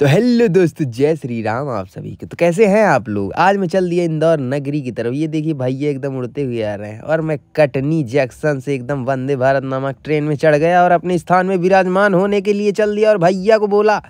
तो हेलो दोस्तों जय श्री राम आप सभी के तो कैसे हैं आप लोग आज मैं चल दिया इंदौर नगरी की तरफ ये देखिए भैया एकदम उड़ते हुए आ रहे हैं और मैं कटनी जैक्सन से एकदम वंदे भारत नामक ट्रेन में चढ़ गया और अपने स्थान में विराजमान होने के लिए चल दिया और भैया को बोला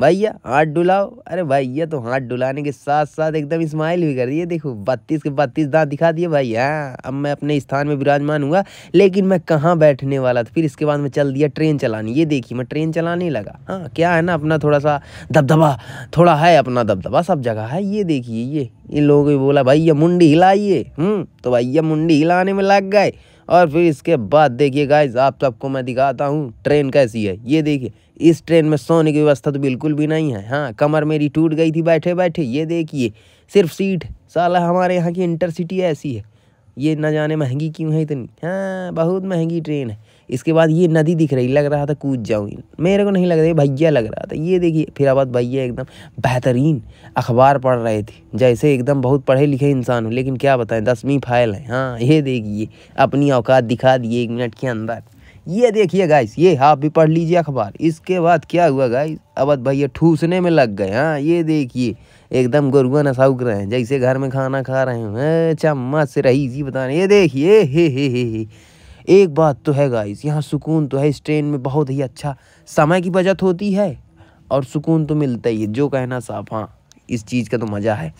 भैया हाथ डुलाओ अरे भैया तो हाथ डुलाने के साथ साथ एकदम स्माइल भी कर दिए देखो बत्तीस के बत्तीस दांत दिखा दिए भाई हाँ अब मैं अपने स्थान में विराजमान हुआ लेकिन मैं कहाँ बैठने वाला था फिर इसके बाद मैं चल दिया ट्रेन चलाने ये देखिए मैं ट्रेन चलाने लगा हाँ क्या है ना अपना थोड़ा सा दबदबा थोड़ा है अपना दबदबा सब जगह है ये देखिए ये इन लोगों को बोला भैया मुंडी हिलाइए हम्म, तो भैया मुंडी हिलाने में लग गए और फिर इसके बाद देखिए गाइज आप सबको मैं दिखाता हूँ ट्रेन कैसी है ये देखिए इस ट्रेन में सोने की व्यवस्था तो बिल्कुल भी नहीं है हाँ कमर मेरी टूट गई थी बैठे बैठे ये देखिए सिर्फ सीट साला हमारे यहाँ की इंटरसिटी ऐसी है ये ना जाने महंगी क्यों है इतनी हाँ बहुत महंगी ट्रेन है इसके बाद ये नदी दिख रही लग रहा था कूद जाऊँगी मेरे को नहीं लग रही भैया लग रहा था ये देखिए फिर आबाद भैया एकदम बेहतरीन अखबार पढ़ रहे थे जैसे एकदम बहुत पढ़े लिखे इंसान हो लेकिन क्या बताएं दसवीं फाइल है हाँ ये देखिए अपनी औकात दिखा दिए एक मिनट के अंदर ये देखिए गाइस ये आप भी पढ़ लीजिए अखबार इसके बाद क्या हुआ गाइस अब भैया ठूसने में लग गए हाँ ये देखिए एकदम गुरुआ उग रहे हैं जैसे घर में खाना खा रहे हैं चम्मच से रही जी बता रहे ये देखिए हे हे हे हे एक बात तो है गाइस यहाँ सुकून तो है इस ट्रेन में बहुत ही अच्छा समय की बचत होती है और सुकून तो मिलता ही है जो कहना साफ हाँ इस चीज़ का तो मज़ा है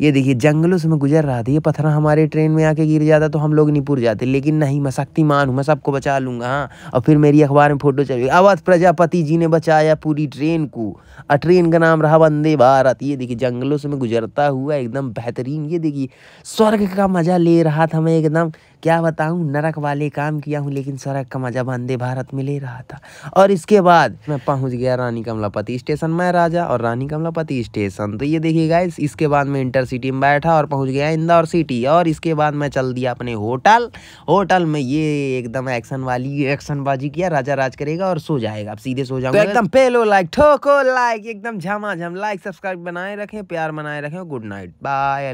ये देखिए जंगलों से मैं गुजर रहा था ये पत्थर हमारे ट्रेन में आके गिर जाता तो हम लोग निपुर जाते लेकिन नहीं मैं शक्तिमान हूँ मैं सबको बचा लूँगा हाँ और फिर मेरी अखबार में फ़ोटो चली अवध प्रजापति जी ने बचाया पूरी ट्रेन को और ट्रेन का नाम रहा वंदे भारत ये देखिए जंगलों से मैं गुजरता हुआ एकदम बेहतरीन ये देखिए स्वर्ग का मज़ा ले रहा था मैं एकदम क्या बताऊँ नरक वाले काम किया हूँ लेकिन स्वर्ग का मज़ा वंदे भारत में ले रहा था और इसके बाद मैं पहुँच गया रानी कमलापति स्टेशन मैं राजा और रानी कमलापति स्टेशन तो ये देखिए गाइस इसके बाद मैं इंटर सिटी में बैठा और पहुंच गया इंदौर सिटी और इसके बाद मैं चल दिया अपने होटल होटल में ये एकदम एक्शन वाली एक्शनबाजी किया राजा राज करेगा और सो जाएगा अब सीधे सो तो जाऊंगा तो एकदम पेलो लाइक ठोको लाइक एकदम झमाझम लाइक सब्सक्राइब बनाए रखें प्यार बनाए रखें गुड नाइट बाय